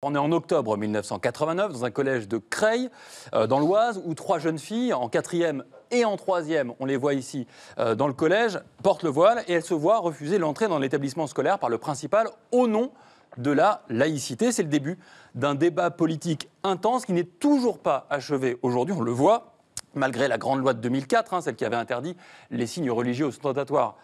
On est en octobre 1989 dans un collège de Creil, euh, dans l'Oise, où trois jeunes filles, en quatrième et en troisième, on les voit ici euh, dans le collège, portent le voile et elles se voient refuser l'entrée dans l'établissement scolaire par le principal au nom de la laïcité. C'est le début d'un débat politique intense qui n'est toujours pas achevé aujourd'hui, on le voit, malgré la grande loi de 2004, hein, celle qui avait interdit les signes religieux ostentatoires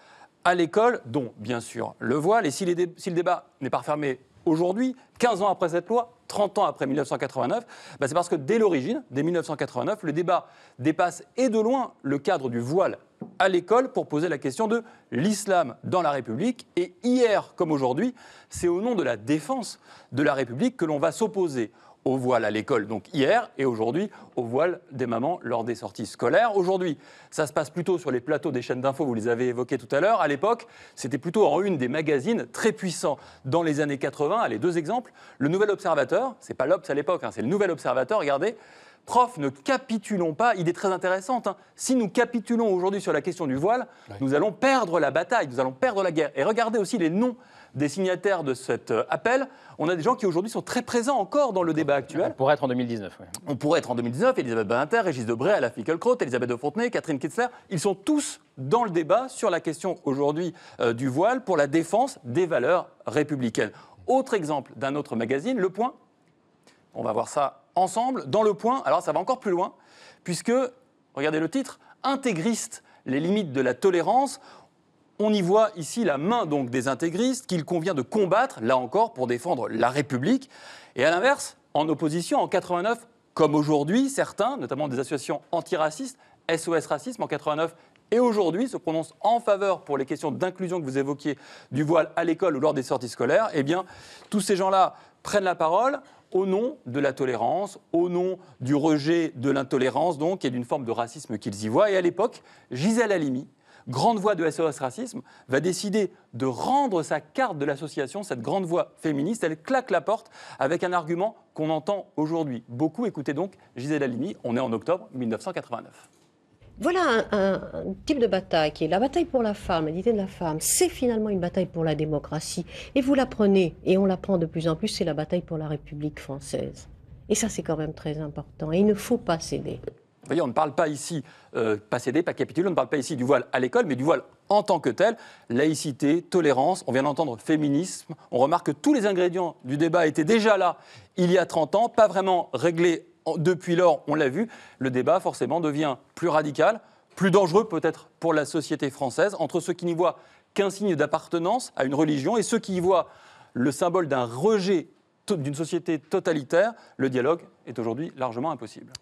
à l'école, dont bien sûr le voile. Et si, si le débat n'est pas fermé aujourd'hui, 15 ans après cette loi, 30 ans après 1989, bah, c'est parce que dès l'origine, dès 1989, le débat dépasse et de loin le cadre du voile à l'école pour poser la question de l'islam dans la République. Et hier comme aujourd'hui, c'est au nom de la défense de la République que l'on va s'opposer au voile à l'école, donc hier, et aujourd'hui, au voile des mamans lors des sorties scolaires. Aujourd'hui, ça se passe plutôt sur les plateaux des chaînes d'infos, vous les avez évoqués tout à l'heure. À l'époque, c'était plutôt en une des magazines très puissants dans les années 80. Allez, deux exemples. Le Nouvel Observateur, c'est pas l'Obs à l'époque, hein, c'est le Nouvel Observateur, regardez, prof, ne capitulons pas. Il est très intéressante. Hein. Si nous capitulons aujourd'hui sur la question du voile, nous allons perdre la bataille, nous allons perdre la guerre. Et regardez aussi les noms des signataires de cet euh, appel. On a des gens qui aujourd'hui sont très présents encore dans le débat actuel. On pourrait être en 2019. On pourrait être en 2019. Elisabeth Badinter, Régis Debray, Alain Fickelkraut, Elisabeth de Fontenay, Catherine Kitzler. Ils sont tous dans le débat sur la question aujourd'hui euh, du voile pour la défense des valeurs républicaines. Autre exemple d'un autre magazine, Le Point. On va voir ça ensemble dans le point. Alors ça va encore plus loin, puisque, regardez le titre, intégriste, les limites de la tolérance. On y voit ici la main donc des intégristes qu'il convient de combattre, là encore, pour défendre la République. Et à l'inverse, en opposition, en 89, comme aujourd'hui, certains, notamment des associations antiracistes, SOS Racisme en 89 et aujourd'hui se prononcent en faveur pour les questions d'inclusion que vous évoquiez du voile à l'école ou lors des sorties scolaires, eh bien, tous ces gens-là prennent la parole au nom de la tolérance, au nom du rejet de l'intolérance, donc, et d'une forme de racisme qu'ils y voient. Et à l'époque, Gisèle Halimi, grande voix de SOS Racisme, va décider de rendre sa carte de l'association, cette grande voix féministe. Elle claque la porte avec un argument qu'on entend aujourd'hui. Beaucoup écoutez donc Gisèle Halimi, on est en octobre 1989. Voilà un, type de bataille qui est la bataille pour la femme, l'idée de la femme. C'est finalement une bataille pour la démocratie. Et vous la prenez, et on la prend de plus en plus, c'est la bataille pour la République française. Et ça, c'est quand même très important. Et il ne faut pas céder. Vous voyez, on ne parle pas ici, euh, pas céder, pas capituler, on ne parle pas ici du voile à l'école, mais du voile en tant que tel. Laïcité, tolérance, on vient d'entendre féminisme. On remarque que tous les ingrédients du débat étaient déjà là il y a 30 ans, pas vraiment réglés depuis lors, on l'a vu, le débat forcément devient plus radical, plus dangereux peut-être pour la société française, entre ceux qui n'y voient qu'un signe d'appartenance à une religion et ceux qui y voient le symbole d'un rejet d'une société totalitaire, le dialogue est aujourd'hui largement impossible.